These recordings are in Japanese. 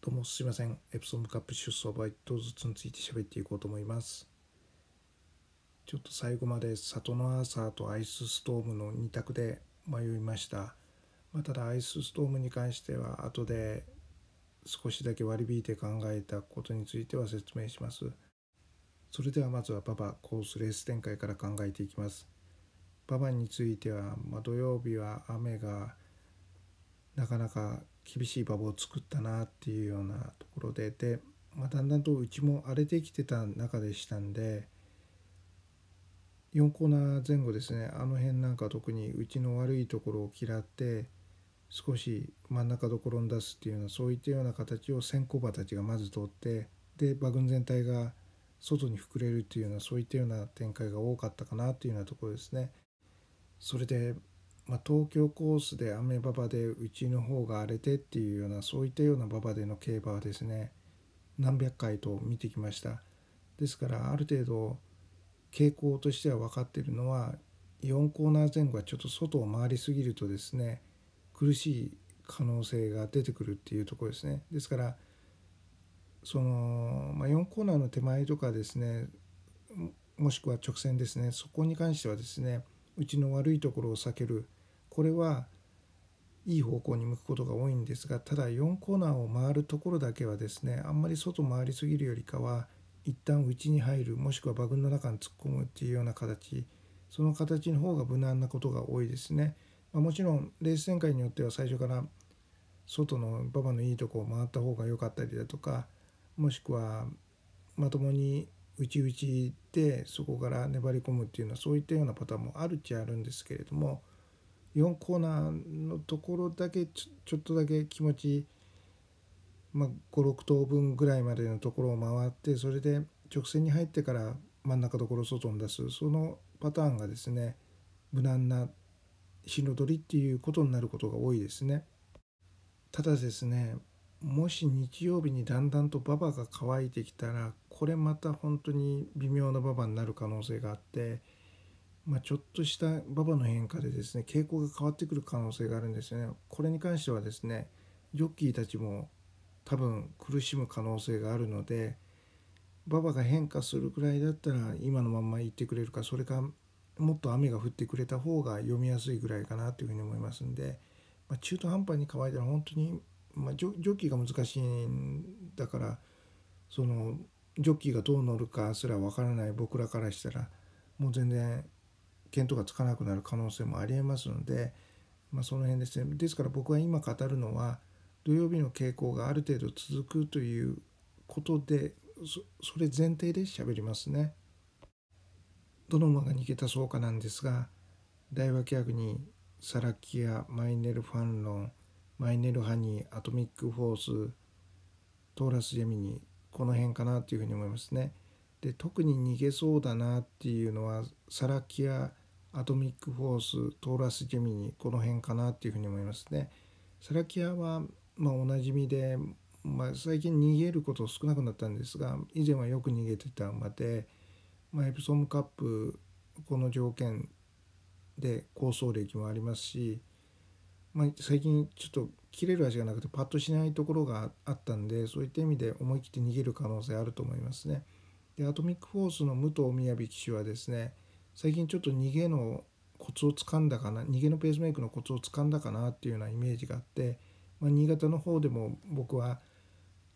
どうもすいません。エプソムカップ出走バイトずつについて喋っていこうと思います。ちょっと最後まで里のアーサーとアイスストームの2択で迷いました。まあ、ただアイスストームに関しては後で少しだけ割り引いて考えたことについては説明します。それではまずはパパコースレース展開から考えていきます。パパについては、まあ、土曜日は雨がなかなか厳しい馬場を作ったなっていうようなところでで、まあ、だんだんとうちも荒れてきてた中でしたんで4コーナー前後ですねあの辺なんか特にうちの悪いところを嫌って少し真ん中どころに出すっていうようなそういったような形を先行馬たちがまず取ってで馬群全体が外に膨れるっていうようなそういったような展開が多かったかなっていうようなところですね。それでまあ、東京コースで雨馬場でうちの方が荒れてっていうようなそういったような馬場での競馬はですね何百回と見てきましたですからある程度傾向としては分かっているのは4コーナー前後はちょっと外を回りすぎるとですね苦しい可能性が出てくるっていうところですねですからその、まあ、4コーナーの手前とかですねもしくは直線ですねそこに関してはですねうちの悪いところを避けるこれはいい方向に向くことが多いんですがただ4コーナーを回るところだけはですねあんまり外回りすぎるよりかは一旦内に入るもしくはバグの中に突っ込むっていうような形その形の方が無難なことが多いですね、まあ、もちろんレース展開によっては最初から外の馬場のいいとこを回った方が良かったりだとかもしくはまともに内々でそこから粘り込むっていうのはそういったようなパターンもあるっちゃあるんですけれども4コーナーのところだけちょっとだけ気持ち、まあ、56等分ぐらいまでのところを回ってそれで直線に入ってから真ん中どころ外に出すそのパターンがですね無難な進路取りっていうことになることが多いですね。ただですねもし日曜日にだんだんとババが乾いてきたらこれまた本当に微妙なババになる可能性があって、まあ、ちょっとしたババの変化でですね傾向が変わってくる可能性があるんですよね。これに関してはですねジョッキーたちも多分苦しむ可能性があるのでババが変化するくらいだったら今のまんま言ってくれるかそれかもっと雨が降ってくれた方が読みやすいぐらいかなというふうに思いますんで、まあ、中途半端に乾いたら本当にまあ、ジョジョッキーが難しいんだからそのジョッキーがどう乗るかすらわからない僕らからしたらもう全然見当がつかなくなる可能性もありえますので、まあ、その辺ですねですから僕が今語るのは土曜日の傾向がある程度続くということでそれ前提で喋りますね。どの馬が逃げたそうかなんですが大脇役にサラキアマイネル・ファンロンマイネルハニーアトミックフォーストーラスジェミニこの辺かなっていうふうに思いますね。で特に逃げそうだなっていうのはサラキアアトミックフォーストーラスジェミニこの辺かなっていうふうに思いますね。サラキアは、まあ、おなじみで、まあ、最近逃げること少なくなったんですが以前はよく逃げてた馬で、まあ、エプソムカップこの条件で構想歴もありますしまあ、最近ちょっと切れる味がなくてパッとしないところがあったんでそういった意味で思い切って逃げる可能性あると思いますね。でアトミックフォースの武藤雅騎手はですね最近ちょっと逃げのコツをつかんだかな逃げのペースメイクのコツをつかんだかなっていうようなイメージがあって、まあ、新潟の方でも僕は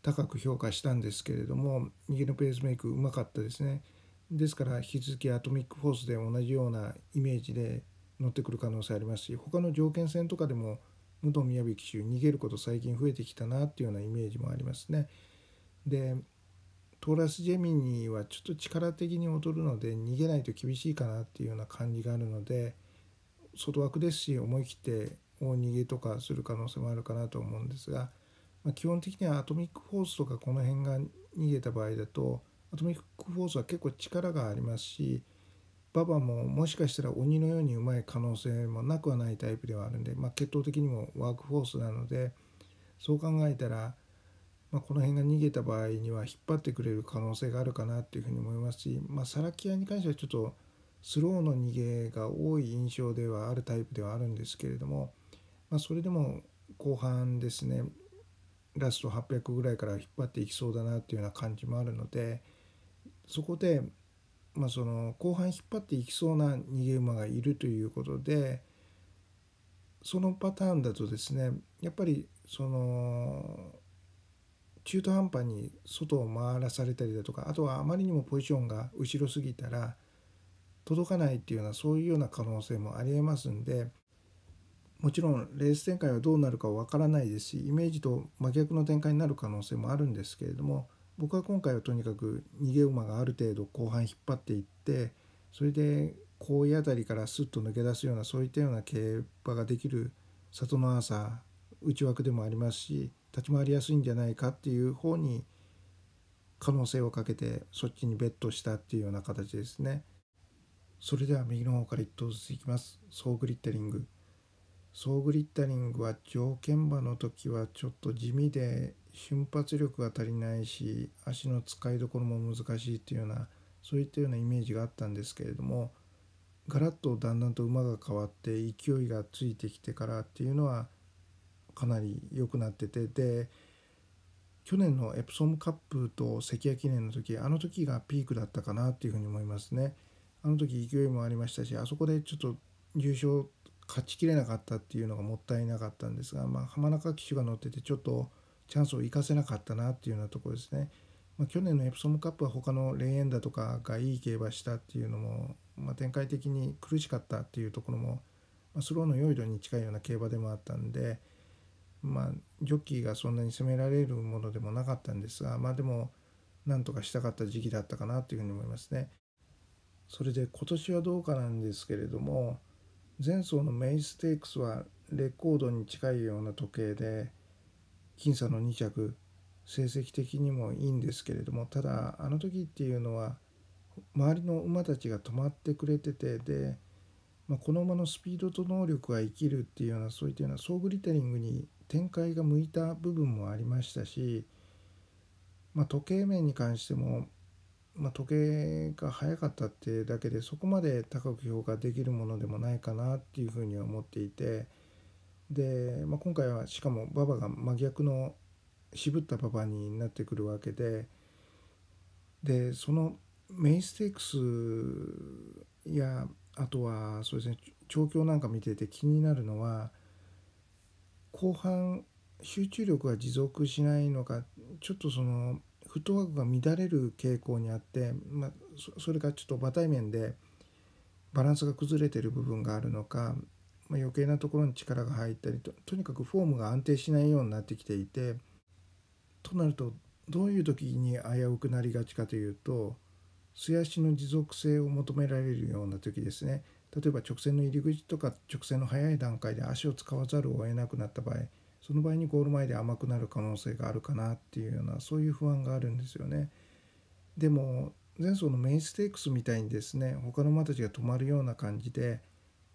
高く評価したんですけれども逃げのペースメイクうまかったですね。ですから引き続きアトミックフォースで同じようなイメージで乗ってくる可能性ありますし他の条件戦とかでも武藤宮部騎手逃げること最近増えてきたなっていうようなイメージもありますね。でトーラス・ジェミニーはちょっと力的に劣るので逃げないと厳しいかなっていうような感じがあるので外枠ですし思い切って大逃げとかする可能性もあるかなと思うんですが、まあ、基本的にはアトミック・フォースとかこの辺が逃げた場合だとアトミック・フォースは結構力がありますしババももしかしたら鬼のようにうまい可能性もなくはないタイプではあるんで、まあ、血統的にもワークフォースなのでそう考えたら、まあ、この辺が逃げた場合には引っ張ってくれる可能性があるかなっていうふうに思いますし、まあ、サラキアに関してはちょっとスローの逃げが多い印象ではあるタイプではあるんですけれども、まあ、それでも後半ですねラスト800ぐらいから引っ張っていきそうだなっていうような感じもあるのでそこでまあ、その後半引っ張っていきそうな逃げ馬がいるということでそのパターンだとですねやっぱりその中途半端に外を回らされたりだとかあとはあまりにもポジションが後ろすぎたら届かないっていうようなそういうような可能性もありえますんでもちろんレース展開はどうなるかわからないですしイメージと真逆の展開になる可能性もあるんですけれども僕は今回はとにかく逃げ馬がある程度後半引っ張っていってそれで後位辺りからスッと抜け出すようなそういったような競馬ができる里の朝内枠でもありますし立ち回りやすいんじゃないかっていう方に可能性をかけてそっちにベットしたっていうような形ですね。それでは右の方から1頭ずついきます。総グリッタリング。総グリッタリングは条件馬の時はちょっと地味で瞬発力が足りないし足の使いどころも難しいっていうようなそういったようなイメージがあったんですけれどもガラッとだんだんと馬が変わって勢いがついてきてからっていうのはかなり良くなっててで去年のエプソムカップと関谷記念の時あの時がピークだったかなっていうふうに思いますね。あの時勢いもありましたしあそこでちょっと優勝勝ちきれなかったっていうのがもったいなかったんですが、まあ、浜中騎手が乗っててちょっとチャンスを生かせなかったなっていうようなところですね。まあ、去年のエプソムカップは他のレーエンだとかがいい競馬したっていうのも、まあ、展開的に苦しかったっていうところも、まあ、スローの良い度に近いような競馬でもあったんで、まあ、ジョッキーがそんなに攻められるものでもなかったんですが、まあ、でもなんとかしたかった時期だったかなというふうに思いますね。それで今年はどうかなんですけれども前走のメイステークスはレコードに近いような時計で僅差の2着成績的にもいいんですけれどもただあの時っていうのは周りの馬たちが止まってくれててで、まあ、この馬のスピードと能力が生きるっていうようなそういったような総グリタリングに展開が向いた部分もありましたし、まあ、時計面に関しても、まあ、時計が早かったってだけでそこまで高く評価できるものでもないかなっていうふうには思っていて。で、まあ、今回はしかも馬場が真逆の渋った馬場になってくるわけででそのメインステークスやあとはそうですね調教なんか見てて気になるのは後半集中力が持続しないのかちょっとそのフットワークが乱れる傾向にあって、まあ、それがちょっと馬体面でバランスが崩れてる部分があるのかまあ、余計なところに力が入ったりととにかくフォームが安定しないようになってきていてとなるとどういう時に危うくなりがちかというと素足の持続性を求められるような時ですね例えば直線の入り口とか直線の早い段階で足を使わざるを得なくなった場合その場合にゴール前で甘くなる可能性があるかなっていうようなそういう不安があるんですよね。でも前走のメインステークスみたいにですね他の馬たちが止まるような感じで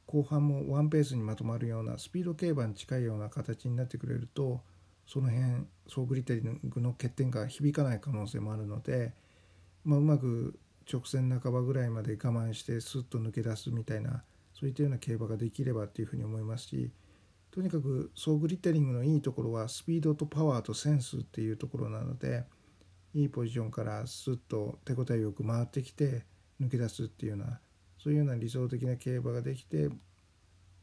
後半もワンペースにまとまるようなスピード競馬に近いような形になってくれるとその辺総グリテリングの欠点が響かない可能性もあるので、まあ、うまく直線半ばぐらいまで我慢してスッと抜け出すみたいなそういったような競馬ができればっていうふうに思いますしとにかく総グリテリングのいいところはスピードとパワーとセンスっていうところなのでいいポジションからスッと手応えよく回ってきて抜け出すっていうようなそういうような理想的な競馬ができて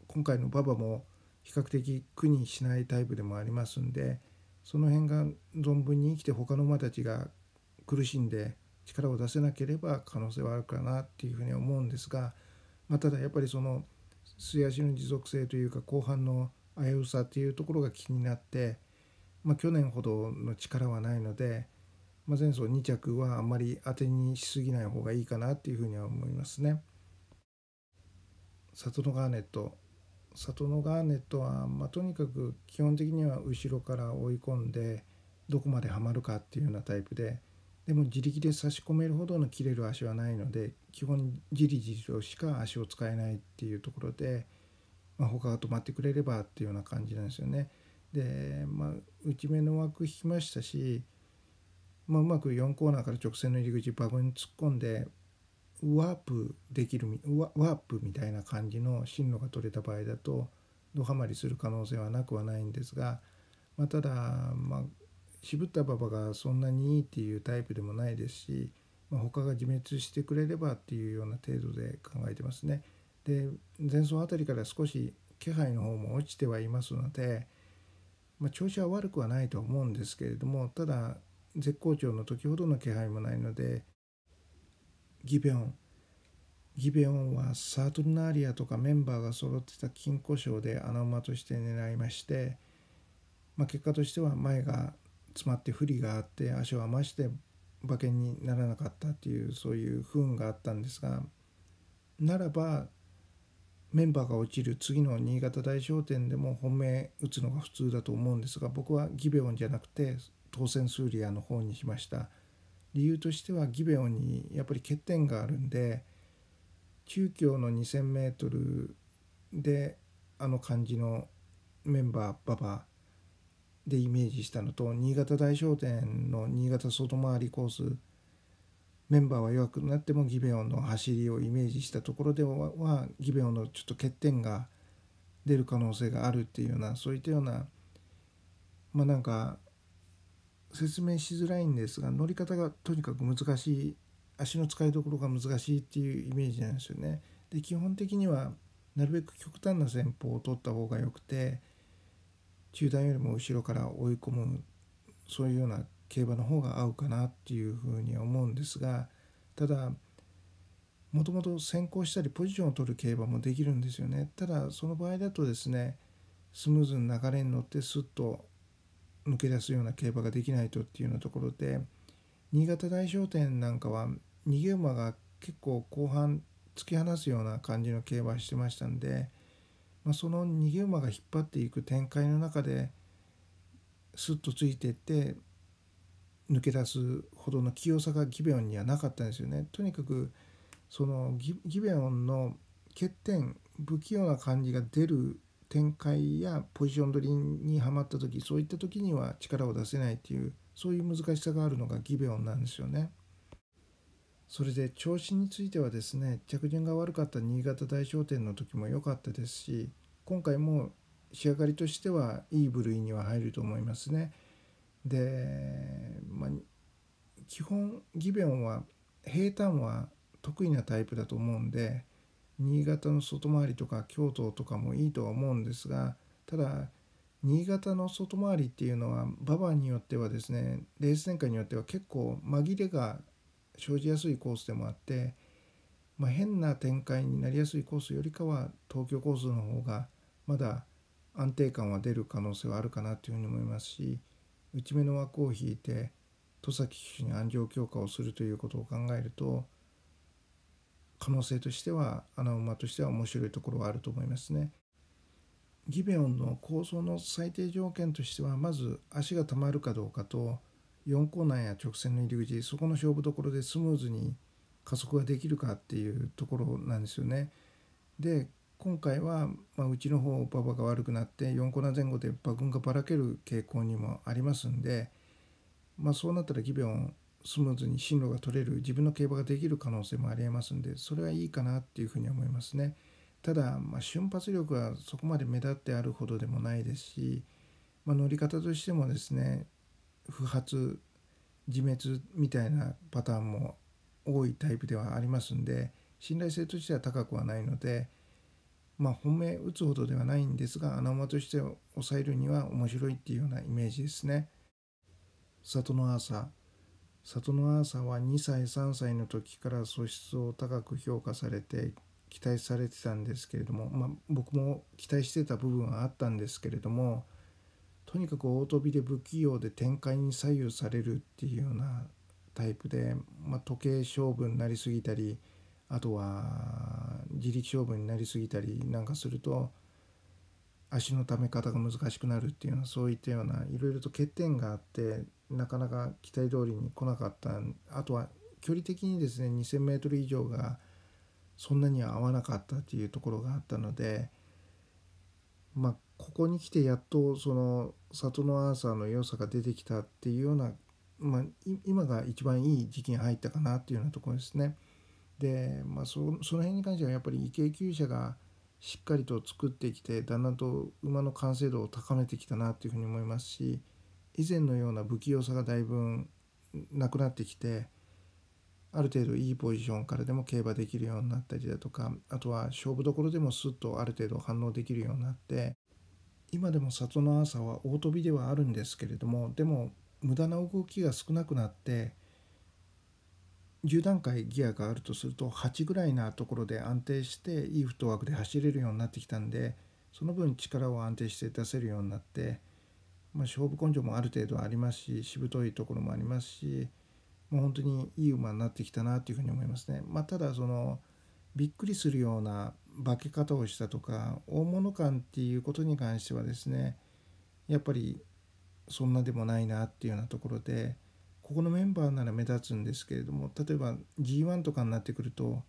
今回の馬場も比較的苦にしないタイプでもありますんでその辺が存分に生きて他の馬たちが苦しんで力を出せなければ可能性はあるかなっていうふうには思うんですが、まあ、ただやっぱりその素足の持続性というか後半の危うさっていうところが気になって、まあ、去年ほどの力はないので、まあ、前走2着はあんまり当てにしすぎない方がいいかなっていうふうには思いますね。里のガーネット里のガーネットは、まあ、とにかく基本的には後ろから追い込んでどこまではまるかっていうようなタイプででも自力で差し込めるほどの切れる足はないので基本じりじりとしか足を使えないっていうところで、まあ、他が止まってくれればっていうような感じなんですよね。で、まあ、内目の枠引きましたし、まあ、うまく4コーナーから直線の入り口バグに突っ込んでワープできるワープみたいな感じの進路が取れた場合だとドハマりする可能性はなくはないんですが、まあ、ただ、まあ、渋った馬場がそんなにいいっていうタイプでもないですし、まあ、他が自滅してくれればっていうような程度で考えてますね。で前走あたりから少し気配の方も落ちてはいますので、まあ、調子は悪くはないと思うんですけれどもただ絶好調の時ほどの気配もないのでギベオンギベオンはサートルナーリアとかメンバーが揃ってた金庫賞で穴馬として狙いまして、まあ、結果としては前が詰まって不利があって足を余して馬券にならなかったっていうそういう不運があったんですがならばメンバーが落ちる次の新潟大商店でも本命打つのが普通だと思うんですが僕はギベオンじゃなくて当選数リアの方にしました。理由としてはギベオンにやっぱり欠点があるんで中京の 2,000m であの感じのメンバー馬場でイメージしたのと新潟大商店の新潟外回りコースメンバーは弱くなってもギベオンの走りをイメージしたところではギベオンのちょっと欠点が出る可能性があるっていうようなそういったようなまあなんか説明しづらいんですが乗り方がとにかく難しい足の使いどころが難しいっていうイメージなんですよね。で基本的にはなるべく極端な戦法を取った方がよくて中段よりも後ろから追い込むそういうような競馬の方が合うかなっていうふうには思うんですがただもともと先行したりポジションを取る競馬もできるんですよねただその場合だとですねスムーズに流れに乗ってスッと抜け出すような競馬ができないとっていうようなところで新潟大商店なんかは逃げ馬が結構後半突き放すような感じの競馬してましたんで、まあ、その逃げ馬が引っ張っていく展開の中ですっとついていって抜け出すほどの器用さがギベオンにはなかったんですよね。とにかくそのギベオンの欠点不器用な感じが出る展開やポジション取りにはまった時そういった時には力を出せないというそういう難しさがあるのがギベオンなんですよね。それで調子についてはですね着順が悪かった新潟大商店の時も良かったですし今回も仕上がりとしてはいい部類には入ると思いますね。で、まあ、基本ギベオンは平坦は得意なタイプだと思うんで新潟の外回りとか京都とかもいいとは思うんですがただ新潟の外回りっていうのは馬場によってはですねレース展開によっては結構紛れが生じやすいコースでもあって、まあ、変な展開になりやすいコースよりかは東京コースの方がまだ安定感は出る可能性はあるかなというふうに思いますし内目の枠を引いて戸崎騎手に安城強化をするということを考えると可能性としては穴馬としては面白いところはあると思いますね。ギベオンの構想の最低条件としてはまず足がたまるかどうかと4コーナーや直線の入り口そこの勝負どころでスムーズに加速ができるかっていうところなんですよね。で今回は、まあ、うちの方馬場が悪くなって4コーナー前後で馬群がばらける傾向にもありますんで、まあ、そうなったらギベオンスムーズに進路が取れる自分の競馬ができる可能性もありえますんでそれはいいかなっていうふうに思いますねただ、まあ、瞬発力はそこまで目立ってあるほどでもないですし、まあ、乗り方としてもですね不発自滅みたいなパターンも多いタイプではありますんで信頼性としては高くはないのでまあ本命打つほどではないんですが穴馬として抑えるには面白いっていうようなイメージですね。里の朝里のアーサは2歳3歳の時から素質を高く評価されて期待されてたんですけれども、まあ、僕も期待してた部分はあったんですけれどもとにかく大飛びで不器用で展開に左右されるっていうようなタイプで、まあ、時計勝負になりすぎたりあとは自力勝負になりすぎたりなんかすると足のため方が難しくなるっていうのはそういったようないろいろと欠点があってなかなか期待通りに来なかったあとは距離的にですね 2,000m 以上がそんなには合わなかったっていうところがあったのでまあここに来てやっとその里のアーサーの良さが出てきたっていうような、まあ、今が一番いい時期に入ったかなっていうようなところですね。で、まあそ、その辺に関してはやっぱり異形級者がしっかりと作ってきてだんだんと馬の完成度を高めてきたなというふうに思いますし以前のような不器用さがだいぶなくなってきてある程度いいポジションからでも競馬できるようになったりだとかあとは勝負どころでもスッとある程度反応できるようになって今でも里の朝は大飛びではあるんですけれどもでも無駄な動きが少なくなって10段階ギアがあるとすると8ぐらいなところで安定していいフットワークで走れるようになってきたんでその分力を安定して出せるようになって、まあ、勝負根性もある程度ありますししぶといところもありますしもう本当にいい馬になってきたなというふうに思いますね。まあ、ただそのびっくりするような化け方をしたとか大物感っていうことに関してはですねやっぱりそんなでもないなっていうようなところで。ここのメンバーなら目立つんですけれども例えば G1 とかになってくると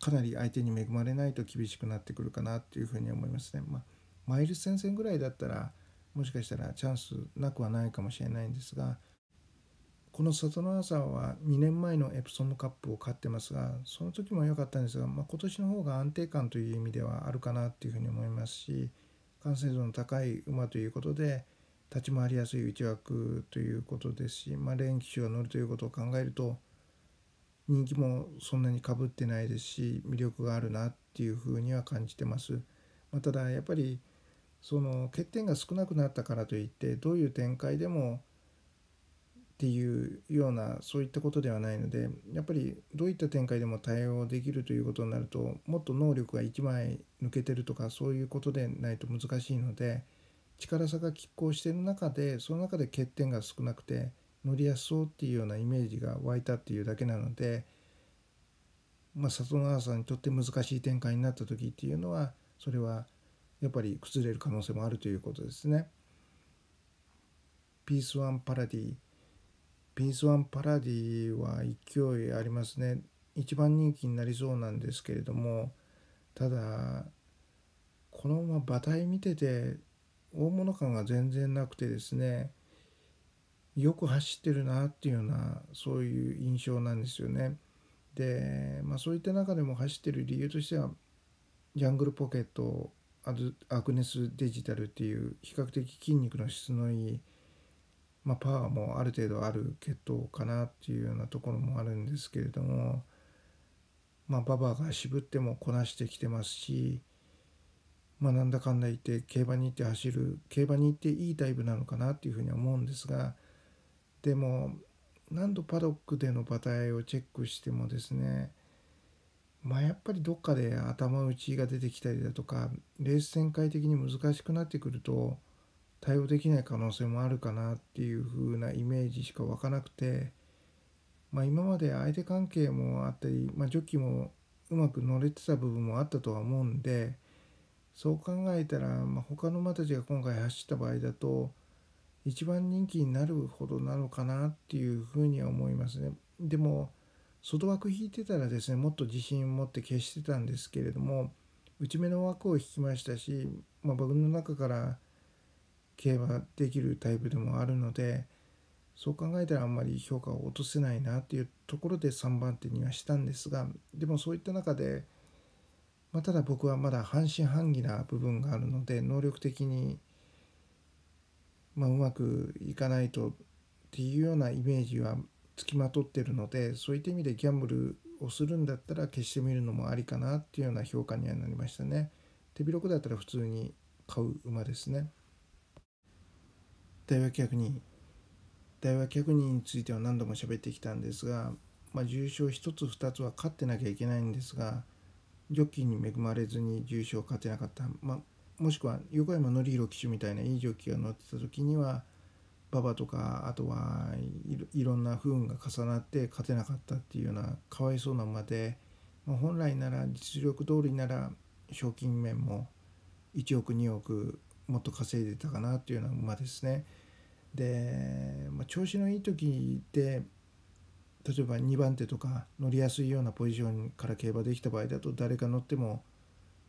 かなり相手に恵まれないと厳しくなってくるかなっていうふうに思いますね。まあ、マイル戦線ぐらいだったらもしかしたらチャンスなくはないかもしれないんですがこの里の朝は2年前のエプソンのカップを勝ってますがその時も良かったんですが、まあ、今年の方が安定感という意味ではあるかなっていうふうに思いますし完成度の高い馬ということで立ち回りやすい内枠ということですし、まあ、連騎手が乗るということを考えると人気もそんなにかぶってないですし魅力があるなっていうふうには感じてます。まあ、ただやっぱりその欠点が少なくなったからといってどういう展開でもっていうようなそういったことではないのでやっぱりどういった展開でも対応できるということになるともっと能力が1枚抜けてるとかそういうことでないと難しいので。力差が拮抗している中でその中で欠点が少なくて乗りやすそうっていうようなイメージが湧いたっていうだけなので、まあ、里永さんにとって難しい展開になった時っていうのはそれはやっぱり崩れる可能性もあるということですね。ピースワンパラディピースワンパラディは勢いありますね。一番人気になりそうなんですけれどもただこのまま馬体見てて大物感が全然なくてですねよく走ってるなっていうようなそういう印象なんですよね。で、まあ、そういった中でも走ってる理由としてはジャングルポケットアクネスデジタルっていう比較的筋肉の質のいい、まあ、パワーもある程度ある血統かなっていうようなところもあるんですけれども、まあ、ババアが渋ってもこなしてきてますしまあ、なんだかんだ言って競馬に行って走る競馬に行っていいタイプなのかなっていうふうには思うんですがでも何度パドックでの馬体をチェックしてもですねまあやっぱりどっかで頭打ちが出てきたりだとかレース展開的に難しくなってくると対応できない可能性もあるかなっていう風なイメージしか湧かなくて、まあ、今まで相手関係もあったり、まあ、ジョッキーもうまく乗れてた部分もあったとは思うんで。そう考えたら、まあ、他の馬たちが今回走った場合だと一番人気になるほどなのかなっていうふうには思いますね。でも外枠引いてたらですねもっと自信を持って消してたんですけれども内目の枠を引きましたし、まあ、僕の中から競馬できるタイプでもあるのでそう考えたらあんまり評価を落とせないなっていうところで3番手にはしたんですがでもそういった中でまあ、ただ僕はまだ半信半疑な部分があるので能力的に、まあ、うまくいかないとっていうようなイメージはつきまとってるのでそういった意味でギャンブルをするんだったら消してみるのもありかなっていうような評価にはなりましたね手広くだったら普通に買う馬ですね大和客人大和客人については何度も喋ってきたんですが、まあ、重賞1つ2つは勝ってなきゃいけないんですがジョッキーに恵まれずに重賞勝てなかった、まもしくは横山典弘騎手みたいないいジョッキーが乗ってた時には馬場とかあとはいろんな不運が重なって勝てなかったっていうようなかわいそうな馬で、ま本来なら実力通りなら賞金面も1億2億もっと稼いでたかなっていうような馬ですね。で、ま調子のいい時で例えば2番手とか乗りやすいようなポジションから競馬できた場合だと誰か乗っても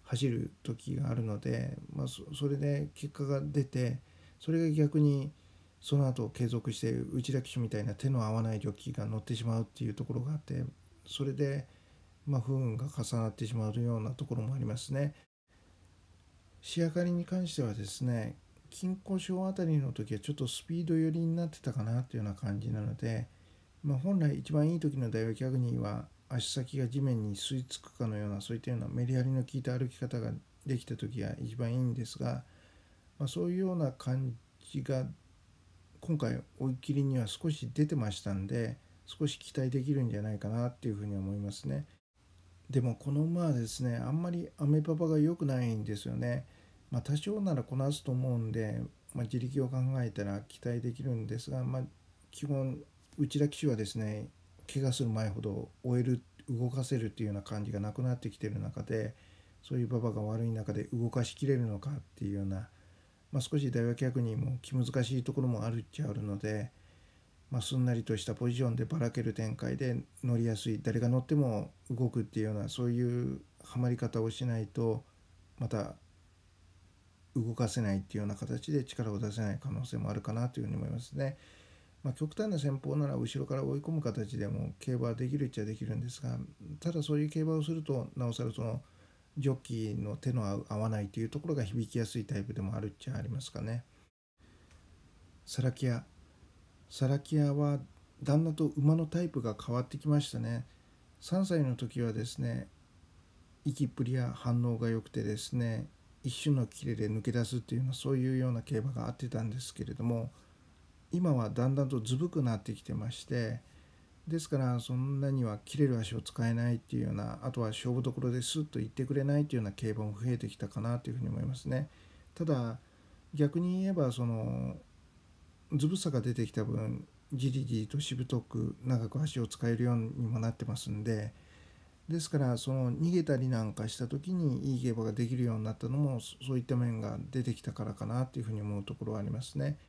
走る時があるので、まあ、それで結果が出てそれが逆にその後継続して内田騎手みたいな手の合わないジョッキーが乗ってしまうっていうところがあってそれでまあ不運が重なってしまうようなところもありますね。仕上がりに関してはですね金庫賞あたりの時はちょっとスピード寄りになってたかなというような感じなので。まあ、本来一番いい時のダイワキャグニーは足先が地面に吸い付くかのようなそういったようなメリハリの効いた歩き方ができた時が一番いいんですが、まあ、そういうような感じが今回追い切りには少し出てましたんで少し期待できるんじゃないかなっていうふうに思いますね。でもこの馬はですねあんまりアメパパが良くないんですよね。まあ、多少ならこなすと思うんで、まあ、自力を考えたら期待できるんですが、まあ、基本内田騎手はですね怪我する前ほど終える動かせるっていうような感じがなくなってきてる中でそういう馬場が悪い中で動かしきれるのかっていうような、まあ、少し大学役にも気難しいところもあるっちゃあるので、まあ、すんなりとしたポジションでばらける展開で乗りやすい誰が乗っても動くっていうようなそういうはまり方をしないとまた動かせないっていうような形で力を出せない可能性もあるかなというふうに思いますね。まあ、極端な戦法なら後ろから追い込む形でも競馬はできるっちゃできるんですがただそういう競馬をするとなおさらそのジョッキーの手の合わないというところが響きやすいタイプでもあるっちゃありますかね。サラキアサラキアは旦那と馬のタイプが変わってきましたね。3歳の時はですね息っぷりや反応が良くてですね一種のキレで抜け出すっていうのはそういうような競馬があってたんですけれども今はだんだんとずぶくなってきてましてですからそんなには切れる足を使えないっていうようなあとは勝負どころですっと言ってくれないっていうような競馬も増えてきたかなというふうに思いますね。ただ逆に言えばそのずぶさが出てきた分ギリギリとしぶとく長く足を使えるようにもなってますんでですからその逃げたりなんかした時にいい競馬ができるようになったのもそういった面が出てきたからかなっていうふうに思うところはありますね。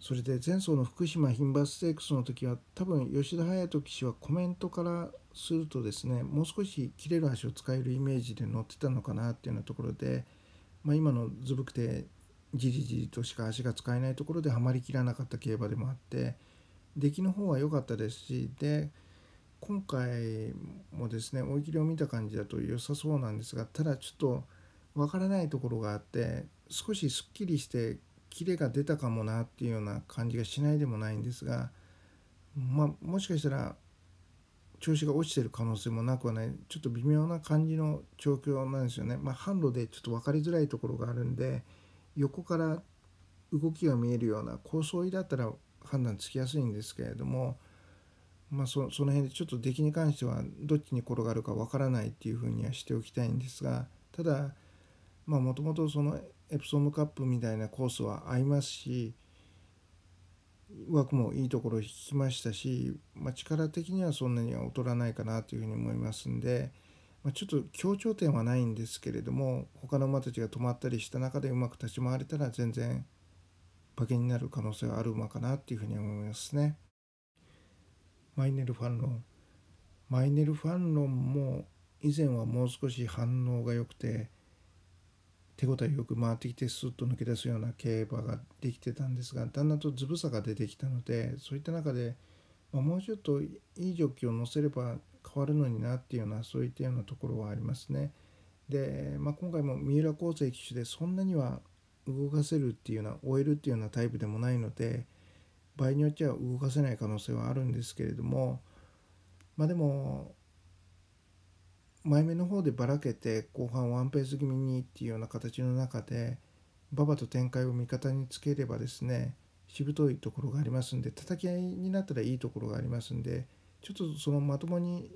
それで前走の福島牝馬ステークスの時は多分吉田隼人騎手はコメントからするとですねもう少し切れる足を使えるイメージで乗ってたのかなっていうようなところで、まあ、今のずぶくてじりじりとしか足が使えないところではまりきらなかった競馬でもあって出来の方は良かったですしで今回もですね追い切りを見た感じだと良さそうなんですがただちょっとわからないところがあって少しすっきりしてキレが出たかもなっていうような感じがしないでもないんですが、まあ、もしかしたら調子が落ちてる可能性もなくはないちょっと微妙な感じの状況なんですよね、まあ、販路でちょっと分かりづらいところがあるんで横から動きが見えるような高層位だったら判断つきやすいんですけれども、まあそ、その辺でちょっと出来に関してはどっちに転がるか分からないっていうふうにはしておきたいんですがただまあもともとそのエプソムカップみたいなコースは合いますし枠もいいところを引きましたし、まあ、力的にはそんなには劣らないかなというふうに思いますんで、まあ、ちょっと協調点はないんですけれども他の馬たちが止まったりした中でうまく立ち回れたら全然馬券になる可能性はある馬かなっていうふうに思いますね。マイネルファンロンマイネルファンロンも以前はもう少し反応が良くて手応えよく回ってきてスッと抜け出すような競馬ができてたんですがだんだんとずぶさが出てきたのでそういった中で、まあ、もうちょっといいジョッキを乗せれば変わるのになっていうようなそういったようなところはありますね。で、まあ、今回も三浦康生騎手でそんなには動かせるっていうような終えるっていうようなタイプでもないので場合によっては動かせない可能性はあるんですけれどもまあでも前目の方でばらけて後半ワンペース気味にっていうような形の中で馬場と展開を味方につければですねしぶといところがありますんで叩き合いになったらいいところがありますんでちょっとそのまともに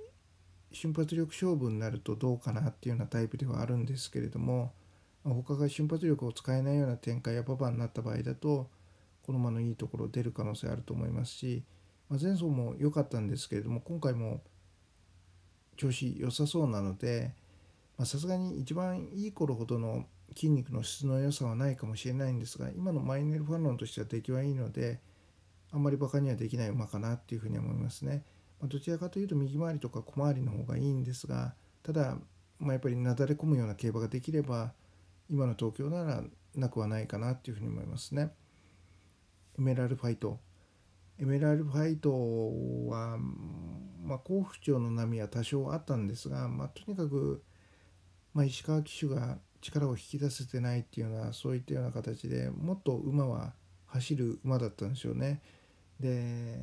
瞬発力勝負になるとどうかなっていうようなタイプではあるんですけれども他が瞬発力を使えないような展開や馬場になった場合だとこの馬のいいところ出る可能性あると思いますし、ま前走も良かったんですけれども今回も調子良さそうなのでさすがに一番いい頃ほどの筋肉の質の良さはないかもしれないんですが今のマイネルファロンとしては出来はいいのであんまりバカにはできない馬かなっていうふうに思いますね。まあ、どちらかというと右回りとか小回りの方がいいんですがただ、まあ、やっぱりなだれ込むような競馬ができれば今の東京ならなくはないかなっていうふうに思いますね。エメラルファイトエメラルファイトはまあ、甲府町の波は多少あったんですが、まあ、とにかく、まあ、石川騎手が力を引き出せてないっていうようなそういったような形でもっと馬は走る馬だったんですよね。で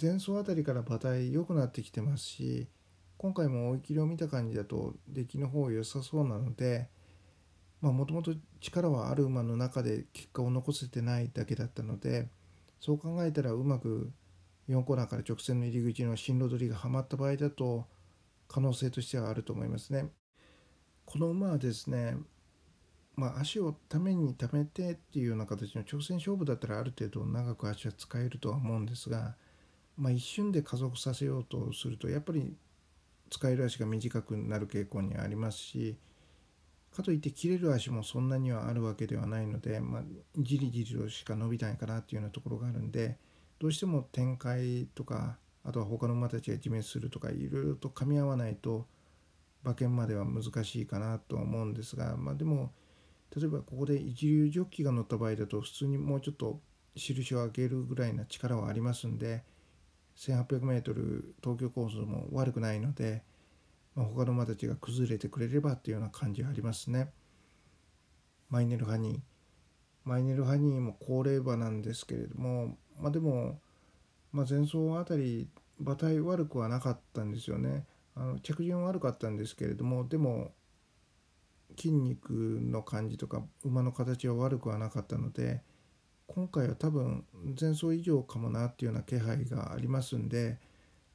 前走あたりから馬体良くなってきてますし今回も追い切りを見た感じだと出来の方良さそうなのでもともと力はある馬の中で結果を残せてないだけだったのでそう考えたらうまく4コーナーから直線の入り口の進路取りがはまった場合だと可能性としてはあると思いますね。この馬はですね、まあ、足をためにためてっていうような形の挑戦勝負だったらある程度長く足は使えるとは思うんですが、まあ、一瞬で加速させようとするとやっぱり使える足が短くなる傾向にありますしかといって切れる足もそんなにはあるわけではないので、まあ、じりじりとしか伸びないかなっていうようなところがあるんで。どうしても展開とかあとは他の馬たちが自滅するとかいろいろと噛み合わないと馬券までは難しいかなと思うんですが、まあ、でも例えばここで一流ジョッキが乗った場合だと普通にもうちょっと印を上げるぐらいな力はありますんで 1800m 東京コースも悪くないので、まあ、他の馬たちが崩れてくれればっていうような感じはありますね。マイネルハニーマイネルハニーも高齢馬なんですけれども、まあ、でも、まあ、前走あたり馬体悪くはなかったんですよねあの着順悪かったんですけれどもでも筋肉の感じとか馬の形は悪くはなかったので今回は多分前走以上かもなっていうような気配がありますんで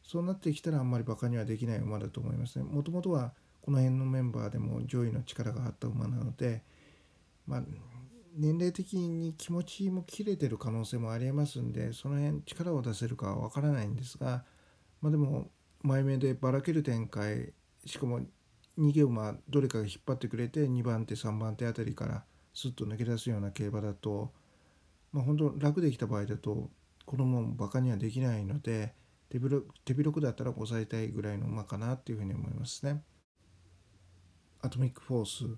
そうなってきたらあんまり馬鹿にはできない馬だと思いますね。もともとはこの辺のメンバーでも上位の力があった馬なので、まあ、年齢的に気持ちも切れてる可能性もありえますんでその辺力を出せるかは分からないんですが、まあ、でも前目でばらける展開しかも逃げ馬どれかが引っ張ってくれて2番手3番手あたりからスッと抜け出すような競馬だと、まあ、本当楽できた場合だとこのもんバカにはできないので手広くだったら抑えたいぐらいの馬かなっていうふうに思いますね。アトミックフォース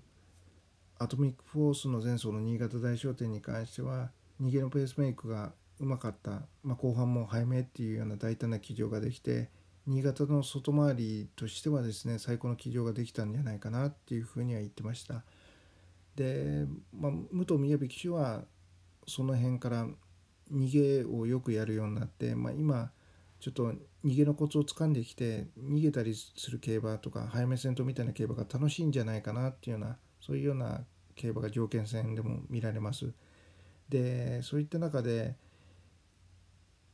アトミックフォースの前走の新潟大商店に関しては逃げのペースメイクがうまかった、まあ、後半も早めっていうような大胆な騎乗ができて新潟の外回りとしてはですね最高の騎乗ができたんじゃないかなっていうふうには言ってましたで、まあ、武藤宮部騎手はその辺から逃げをよくやるようになって、まあ、今ちょっと逃げのコツをつかんできて逃げたりする競馬とか早め戦闘みたいな競馬が楽しいんじゃないかなっていうようなそういうような競馬が条件戦でも見られます。でそういった中で、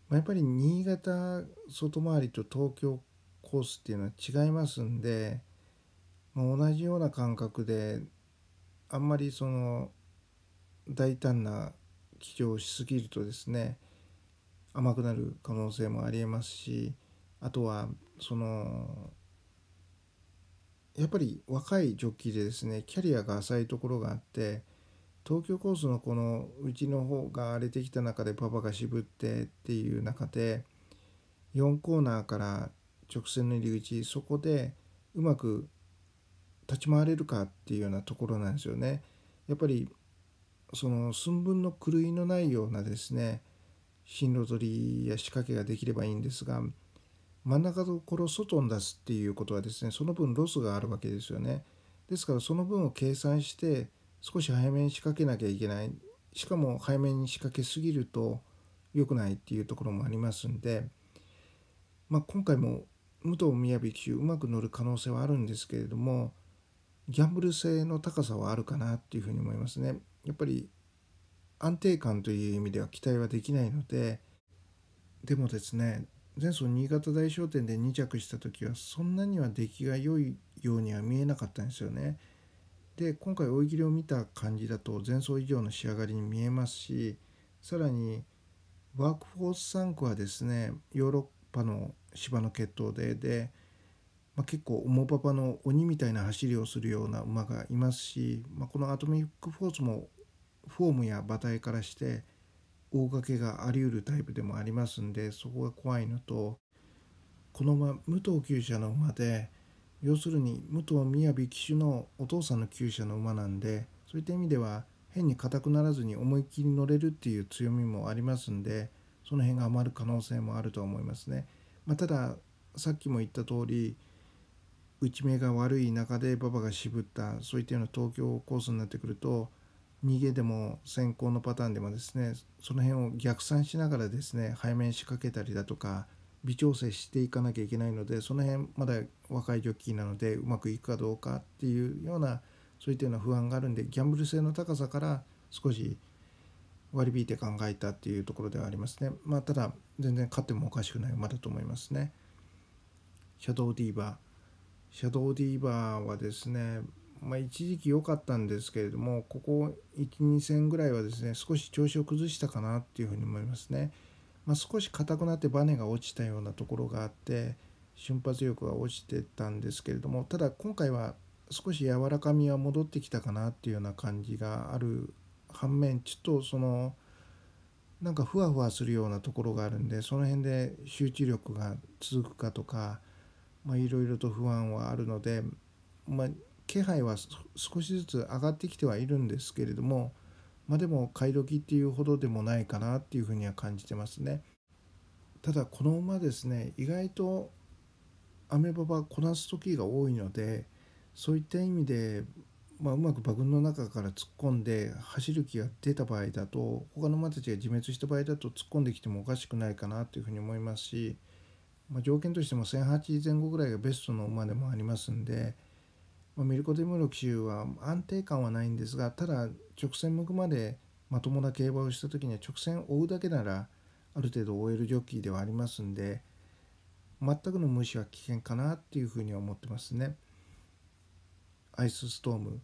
まあ、やっぱり新潟外回りと東京コースっていうのは違いますんで、まあ、同じような感覚であんまりその大胆な騎乗しすぎるとですね甘くなる可能性もありえますしあとはそのやっぱり若いジョッキーでですねキャリアが浅いところがあって東京コースのこのうちの方が荒れてきた中でパパが渋ってっていう中で4コーナーから直線の入り口そこでうまく立ち回れるかっていうようなところなんですよね。やっぱりその寸分の狂いのないようなですね進路取りや仕掛けができればいいんですが真ん中のこれを外に出すっていうことはですねその分ロスがあるわけですよねですからその分を計算して少し早めに仕掛けなきゃいけないしかも早めに仕掛けすぎると良くないっていうところもありますんで、まあ、今回も武藤雅騎手うまく乗る可能性はあるんですけれどもギャンブル性の高さはあるかなっていうふうに思いますね。やっぱり安定感という意味では期待はできないのででもですね前走新潟大商店で2着した時はそんなには出来が良いようには見えなかったんですよね。で今回追い切りを見た感じだと前走以上の仕上がりに見えますしさらにワークフォース3区はですねヨーロッパの芝の決闘でで、まあ、結構重パパの鬼みたいな走りをするような馬がいますし、まあ、このアトミックフォースもフォームや馬体からして大掛けがあり得るタイプでもありますんでそこが怖いのとこのま武藤厩舎の馬で要するに武藤雅騎手のお父さんの厩舎の馬なんでそういった意味では変に硬くならずに思いっきり乗れるっていう強みもありますんでその辺が余る可能性もあると思いますね。まあ、たださっきも言った通り打ち目が悪い中で馬場が渋ったそういったような東京コースになってくると逃げでも先行のパターンでもですねその辺を逆算しながらですね背面仕掛けたりだとか微調整していかなきゃいけないのでその辺まだ若いジョッキーなのでうまくいくかどうかっていうようなそういったような不安があるんでギャンブル性の高さから少し割り引いて考えたっていうところではありますねまあただ全然勝ってもおかしくない馬だと思いますねシャドウディーバーシャドウディーバーはですねまあ、一時期良かったんですけれどもここ12戦ぐらいはですね少し調子を崩したかなっていうふうに思いますね、まあ、少し硬くなってバネが落ちたようなところがあって瞬発力が落ちてたんですけれどもただ今回は少し柔らかみは戻ってきたかなっていうような感じがある反面ちょっとそのなんかふわふわするようなところがあるんでその辺で集中力が続くかとかいろいろと不安はあるので、まあ、気配は少しずつ上がってきてはいるんですけれどもまあでも買い時っていうほどでもないかなっていうふうには感じてますねただこの馬ですね意外とアメババこなす時が多いのでそういった意味で、まあ、うまく馬群の中から突っ込んで走る気が出た場合だと他の馬たちが自滅した場合だと突っ込んできてもおかしくないかなというふうに思いますし、まあ、条件としても1008前後ぐらいがベストの馬でもありますんで。まあ、ミルコ・デムロ騎手は安定感はないんですがただ直線向くまでまともな競馬をした時には直線を追うだけならある程度終えるジョッキーではありますんで全くの無視は危険かなっていうふうには思ってますね。アイスストーム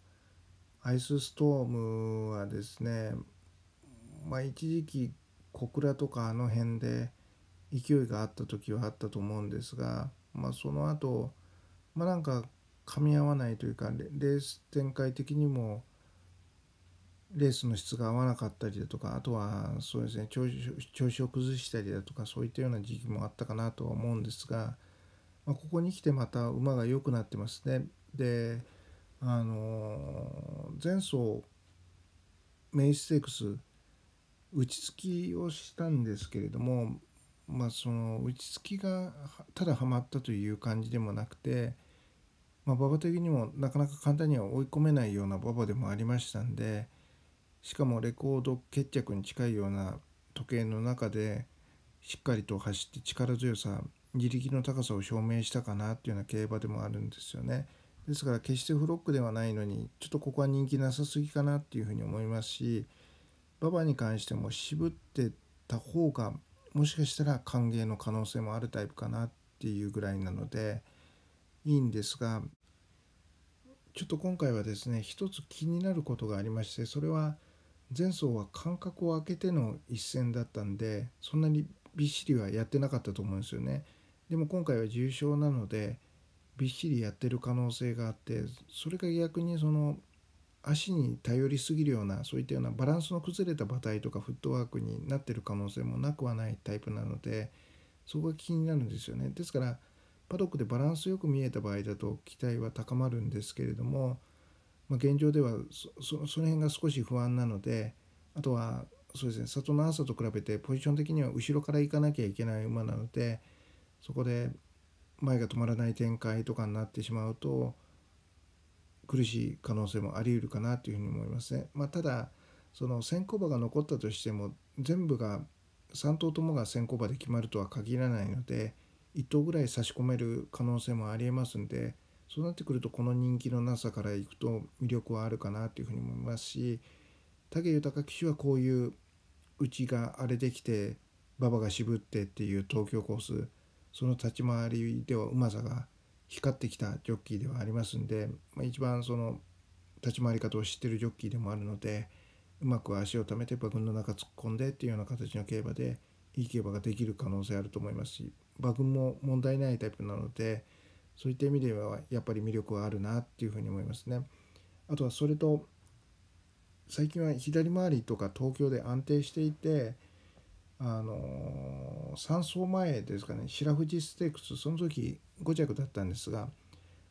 アイスストームはですねまあ一時期小倉とかあの辺で勢いがあった時はあったと思うんですがまあその後まあなんか噛み合わないというかレース展開的にもレースの質が合わなかったりだとかあとはそうですね調子を崩したりだとかそういったような時期もあったかなとは思うんですが、まあ、ここに来てまた馬が良くなってますね。であのー、前走メイステークス打ちつきをしたんですけれども、まあ、その打ちつきがただはまったという感じでもなくてま馬場的にもなかなか簡単には追い込めないような馬場でもありましたんでしかもレコード決着に近いような時計の中でしっかりと走って力強さ自力の高さを証明したかなっていうような競馬でもあるんですよね。ですから決してフロックではないのにちょっとここは人気なさすぎかなっていうふうに思いますし馬場に関しても渋ってた方がもしかしたら歓迎の可能性もあるタイプかなっていうぐらいなので。いいんですがちょっと今回はですね一つ気になることがありましてそれは前走は間隔を空けての一戦だったんでそんなにびっしりはやってなかったと思うんですよねでも今回は重症なのでびっしりやってる可能性があってそれが逆にその足に頼りすぎるようなそういったようなバランスの崩れた馬体とかフットワークになってる可能性もなくはないタイプなのでそこが気になるんですよねですからパドックでバランスよく見えた場合だと期待は高まるんですけれども、まあ、現状ではその辺が少し不安なのであとはそうですね里の朝と比べてポジション的には後ろから行かなきゃいけない馬なのでそこで前が止まらない展開とかになってしまうと苦しい可能性もあり得るかなというふうに思いますね。まあ、ただその先行馬が残ったとしても全部が3頭ともが先行馬で決まるとは限らないので1頭ぐらい差し込める可能性もありえますんでそうなってくるとこの人気のなさからいくと魅力はあるかなというふうに思いますし武豊騎手はこういううちが荒れてきて馬場が渋ってっていう東京コースその立ち回りではうまさが光ってきたジョッキーではありますんで、まあ、一番その立ち回り方を知ってるジョッキーでもあるのでうまく足をためて馬群の中突っ込んでっていうような形の競馬でいい競馬ができる可能性あると思いますしバグも問題ないタイプなのでそういった意味ではやっぱり魅力はあるなっていうふうに思いますね。あとはそれと最近は左回りとか東京で安定していてあの3走前ですかね白富士ステークスその時5着だったんですが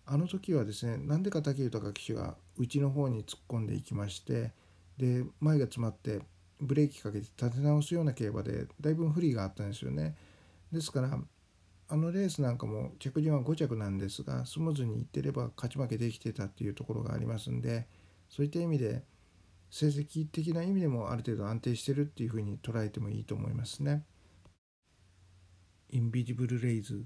あの時はですねなんでか武豊騎手がうちの方に突っ込んでいきましてで前が詰まってブレーキかけて立て直すような競馬でだいぶ不利があったんですよね。ですからあのレースなんかも着順は5着なんですがスムーズにいってれば勝ち負けできてたっていうところがありますんでそういった意味で成績的な意味でもある程度安定してるっていうふうに捉えてもいいと思いますね。インビジブルレイズ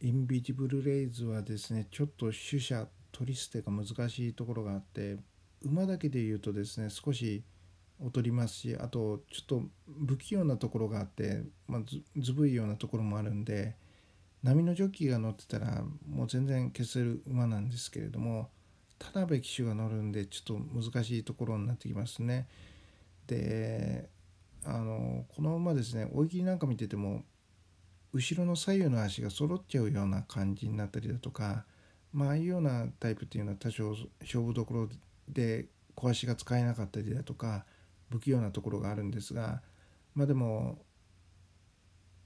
インビジブルレイズはですねちょっと取捨取り捨てが難しいところがあって馬だけで言うとですね少し劣りますしあとちょっと不器用なところがあって、まあ、ずぶいようなところもあるんで波のジョッキーが乗ってたらもう全然消せる馬なんですけれども田辺騎手が乗るんでちょっと難しいところになってきますね。であのこの馬ですね追い切りなんか見てても後ろの左右の足が揃っちゃうような感じになったりだとかまあああいうようなタイプっていうのは多少勝負どころで小足が使えなかったりだとか不器用なところがあるんですがまあでも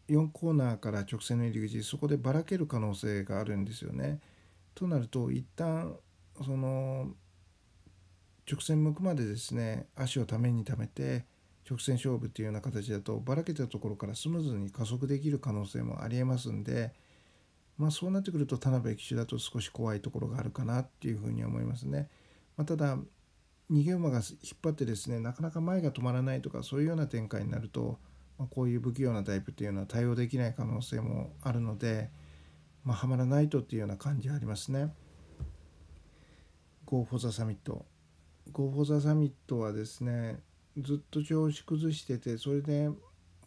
4コーナーから直線の入り口そこでばらける可能性があるんですよね。となると一旦その直線向くまでですね足をためにためて直線勝負っていうような形だとばらけたところからスムーズに加速できる可能性もありえますんで、まあ、そうなってくると田辺騎手だと少し怖いところがあるかなっていうふうに思いますね。まあ、ただ逃げ馬が引っ張ってですねなかなか前が止まらないとかそういうような展開になると、まあ、こういう不器用なタイプっていうのは対応できない可能性もあるので、まあ、はまらないとっていうような感じはありますね。ゴーフォーザサミットゴーフォーザサミットはですねずっと調子崩しててそれで、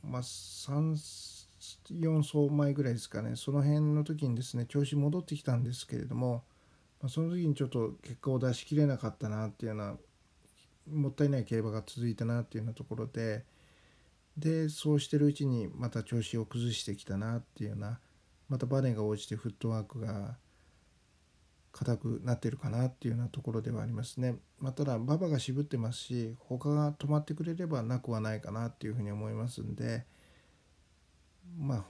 まあ、34走前ぐらいですかねその辺の時にですね調子戻ってきたんですけれども、まあ、その時にちょっと結果を出しきれなかったなっていうようなもったいない競馬が続いたなっていうようなところででそうしてるうちにまた調子を崩してきたなっていうようなまたバネが落ちてフットワークが硬くなってるかなっていうようなところではありますね。まあ、ただ馬場が渋ってますし他が止まってくれればなくはないかなっていうふうに思いますんでまあ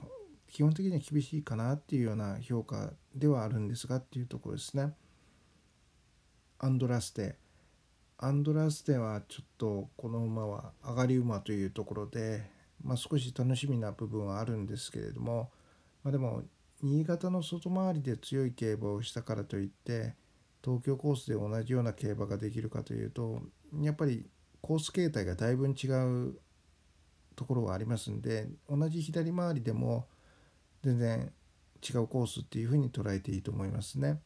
基本的には厳しいかなっていうような評価ではあるんですがっていうところですね。アンドラステアンドラースではちょっとこの馬は上がり馬というところで、まあ、少し楽しみな部分はあるんですけれども、まあ、でも新潟の外回りで強い競馬をしたからといって東京コースで同じような競馬ができるかというとやっぱりコース形態がだいぶ違うところはありますんで同じ左回りでも全然違うコースっていうふうに捉えていいと思いますね。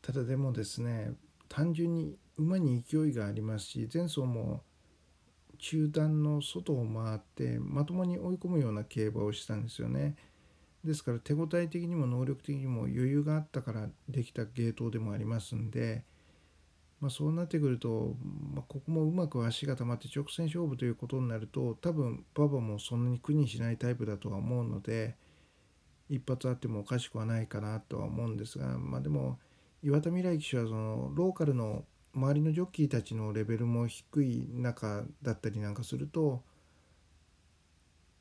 ただでもですね単純に馬に勢いがありますし前走も中段の外を回ってまともに追い込むような競馬をしたんですよね。ですから手応え的にも能力的にも余裕があったからできたゲートでもありますんで、まあ、そうなってくると、まあ、ここもうまく足が溜まって直線勝負ということになると多分馬場もそんなに苦にしないタイプだとは思うので一発あってもおかしくはないかなとは思うんですが、まあ、でも岩田未来騎手はそのローカルの周りのジョッキーたちのレベルも低い中だったりなんかすると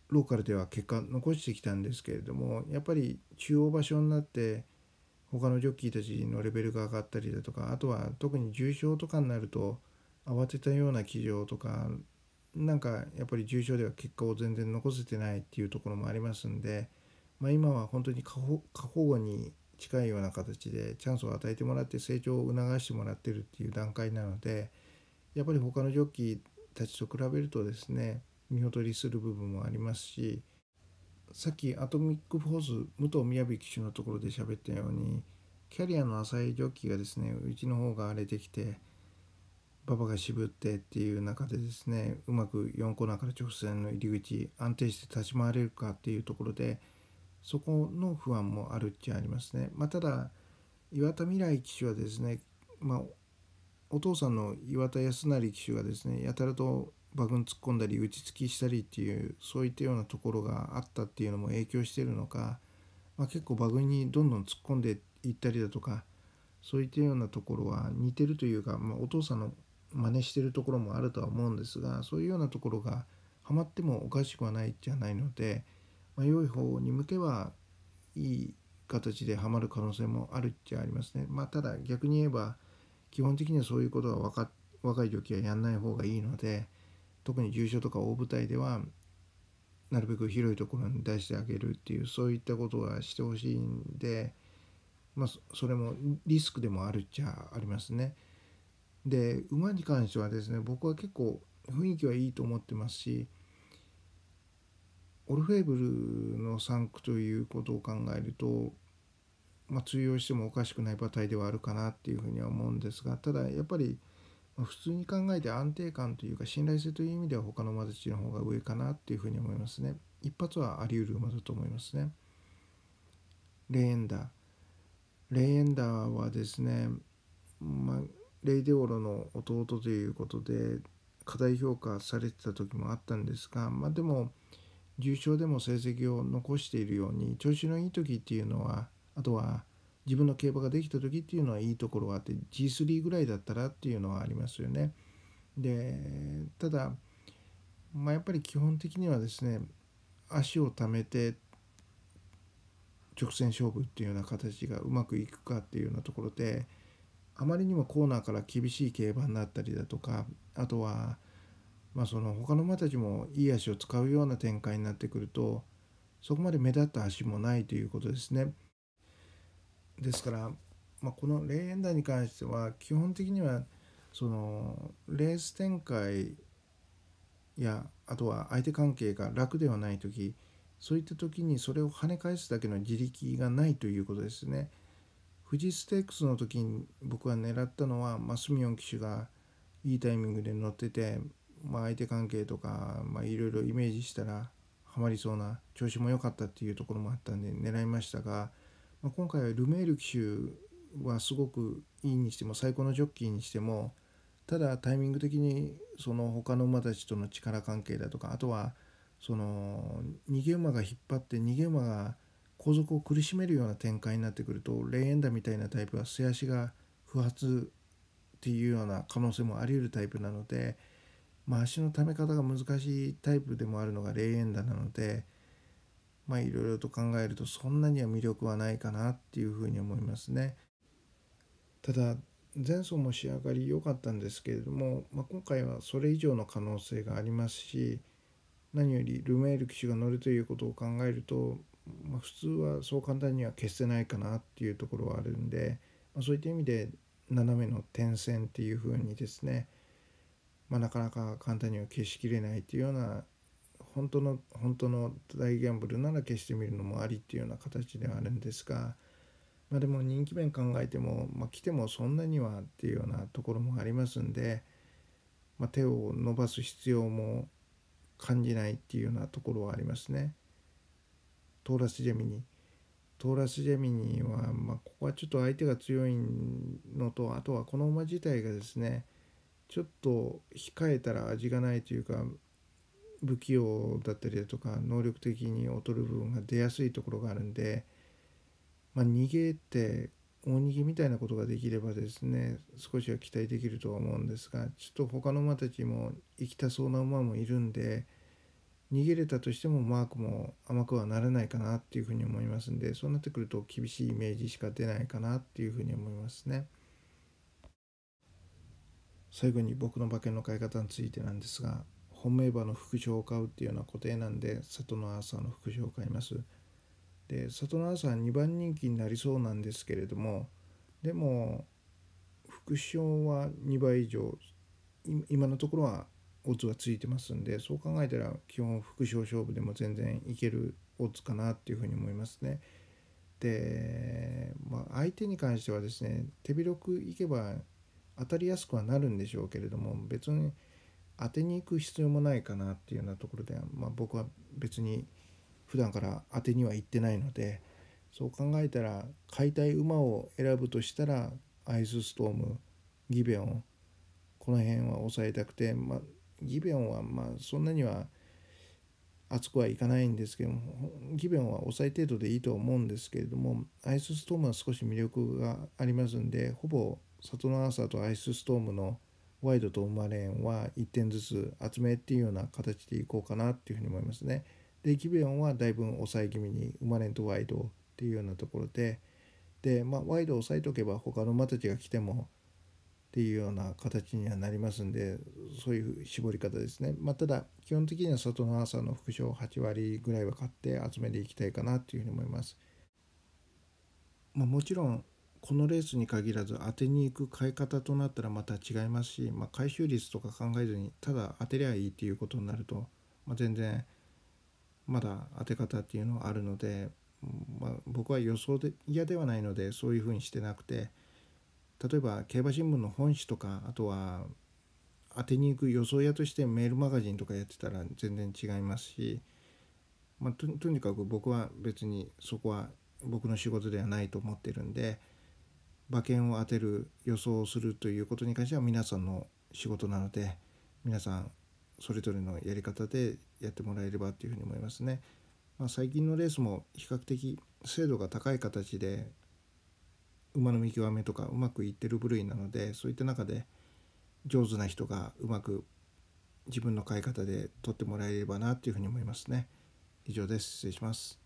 ローカルでは結果残してきたんですけれどもやっぱり中央場所になって他のジョッキーたちのレベルが上がったりだとかあとは特に重症とかになると慌てたような騎乗とかなんかやっぱり重症では結果を全然残せてないっていうところもありますんで、まあ、今は本当に過保護に近いような形でチャンスを与えてもらって成長を促してもらってるっていう段階なのでやっぱり他のジョッキーたちと比べるとですね見劣りする部分もありますしさっきアトミックフォース武藤宮部騎手のところで喋ったようにキャリアの浅いジョッキーがですねうちの方が荒れてきて馬場が渋ってっていう中でですねうまく4コーナーから直線の入り口安定して立ち回れるかっていうところで。そこの不安もあるっちゃありますね。まあ、ただ岩田未来騎手はですね、まあ、お父さんの岩田康成騎手がですねやたらと馬群突っ込んだり打ちつきしたりっていうそういったようなところがあったっていうのも影響してるのか、まあ、結構馬群にどんどん突っ込んでいったりだとかそういったようなところは似てるというか、まあ、お父さんの真似してるところもあるとは思うんですがそういうようなところがハマってもおかしくはないじゃないので。まあ、良い方に向けばいい形でハマる可能性もあるっちゃありますね。まあ、ただ逆に言えば基本的にはそういうことは若い時はやんない方がいいので特に重症とか大舞台ではなるべく広いところに出してあげるっていうそういったことはしてほしいんで、まあ、それもリスクでもあるっちゃありますね。で馬に関してはですね僕は結構雰囲気はいいと思ってますしオルフェーブルの産区ということを考えると、まあ、通用してもおかしくない馬体ではあるかなっていうふうには思うんですがただやっぱり普通に考えて安定感というか信頼性という意味では他の馬たちの方が上かなっていうふうに思いますね一発はあり得る馬だと思いますねレエンダーレエンダーはですね、まあ、レイデオロの弟ということで過大評価されてた時もあったんですがまあでも重症でも成績を残しているように調子のいい時っていうのはあとは自分の競馬ができた時っていうのはいいところがあって G3 ぐらいだったらっていうのはありますよね。でただ、まあ、やっぱり基本的にはですね足をためて直線勝負っていうような形がうまくいくかっていうようなところであまりにもコーナーから厳しい競馬になったりだとかあとはまあ、その他の馬たちもいい足を使うような展開になってくるとそこまで目立った足もないということですね。ですから、まあ、この霊園台に関しては基本的にはそのレース展開やあとは相手関係が楽ではない時そういった時にそれを跳ね返すだけの自力がないということですね。富士ステークスの時に僕は狙ったのはマスミヨン騎手がいいタイミングで乗っててまあ、相手関係とか、まあ、いろいろイメージしたらハマりそうな調子も良かったっていうところもあったんで狙いましたが、まあ、今回はルメール騎手はすごくいいにしても最高のジョッキーにしてもただタイミング的にその他の馬たちとの力関係だとかあとはその逃げ馬が引っ張って逃げ馬が後続を苦しめるような展開になってくるとレー打ンみたいなタイプは素足が不発っていうような可能性もあり得るタイプなので。まあ、足のため方が難しいタイプでもあるのが霊園打なのでまあいろいろと考えるとそんなには魅力はないかなっていうふうに思いますね。ただ前走も仕上がり良かったんですけれども、まあ、今回はそれ以上の可能性がありますし何よりルメール騎手が乗るということを考えると、まあ、普通はそう簡単には消せないかなっていうところはあるんで、まあ、そういった意味で斜めの点線っていうふうにですねまあ、なかなか簡単には消しきれないっていうような本当の本当の大ギャンブルなら消してみるのもありっていうような形ではあるんですが、まあ、でも人気面考えても、まあ、来てもそんなにはっていうようなところもありますんで、まあ、手を伸ばす必要も感じないっていうようなところはありますね。トーラスジェミニトーラスジェミニは、まあ、ここはちょっと相手が強いのとあとはこの馬自体がですねちょっと控えたら味がないというか不器用だったりだとか能力的に劣る部分が出やすいところがあるんで、まあ、逃げて大逃げみたいなことができればですね少しは期待できるとは思うんですがちょっと他の馬たちも生きたそうな馬もいるんで逃げれたとしてもマークも甘くはならないかなっていうふうに思いますんでそうなってくると厳しいイメージしか出ないかなっていうふうに思いますね。最後に僕の馬券の買い方についてなんですが本命馬の副賞を買うっていうのは固定なんで里の朝の副賞を買いますで里の朝は2番人気になりそうなんですけれどもでも副賞は2倍以上今のところはオッズはついてますんでそう考えたら基本副賞勝負でも全然いけるオッズかなっていうふうに思いますね。で、まあ、相手に関してはですね手広くいけば当たりやすくはなるんでしょうけれども別に当てに行く必要もないかなっていうようなところで、まあ、僕は別に普段から当てには行ってないのでそう考えたら買いたい馬を選ぶとしたらアイスストームギベオンこの辺は抑えたくて、まあ、ギベオンはまあそんなには厚くはいかないんですけどもギベオンは抑え程度でいいと思うんですけれどもアイスストームは少し魅力がありますんでほぼサトノアサとアイスストームのワイドとウマレーンは1点ずつ集めっていうような形でいこうかなっていうふうに思いますね。でキビオンはだいぶ抑え気味にウマレーンとワイドっていうようなところでで、まあ、ワイドを抑えておけば他の馬たちが来てもっていうような形にはなりますんでそういう絞り方ですね、まあ、ただ基本的には里の朝の副賞8割ぐらいは買って集めていきたいかなっていうふうに思います、まあ、もちろんこのレースに限らず当てに行く買い方となったらまた違いますし、まあ、回収率とか考えずにただ当てりゃいいっていうことになると、まあ、全然まだ当て方っていうのはあるので、まあ、僕は予想で嫌ではないのでそういうふうにしてなくて例えば競馬新聞の本誌とかあとは当てに行く予想屋としてメールマガジンとかやってたら全然違いますし、まあ、とにかく僕は別にそこは僕の仕事ではないと思ってるんで。馬券を当てる予想をするということに関しては皆さんの仕事なので皆さんそれぞれのやり方でやってもらえればというふうに思いますね。まあ、最近のレースも比較的精度が高い形で馬の見極めとかうまくいってる部類なのでそういった中で上手な人がうまく自分の飼い方で取ってもらえればなというふうに思いますね。以上です。失礼します。